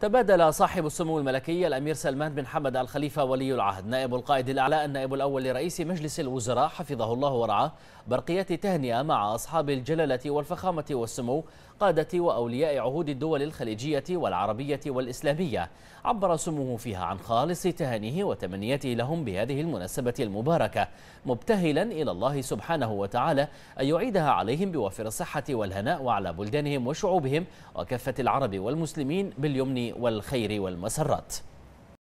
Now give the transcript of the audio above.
تبادل صاحب السمو الملكي الأمير سلمان بن حمد الخليفة ولي العهد نائب القائد الأعلى النائب الأول لرئيس مجلس الوزراء حفظه الله ورعاه برقيات تهنئة مع أصحاب الجلالة والفخامة والسمو قادة وأولياء عهود الدول الخليجية والعربية والإسلامية عبر سموه فيها عن خالص تهانيه وتمنيته لهم بهذه المناسبة المباركة مبتهلا إلى الله سبحانه وتعالى أن يعيدها عليهم بوافر الصحة والهناء وعلى بلدانهم وشعوبهم وكافة العرب والمسلمين باليمن والخير والمسرات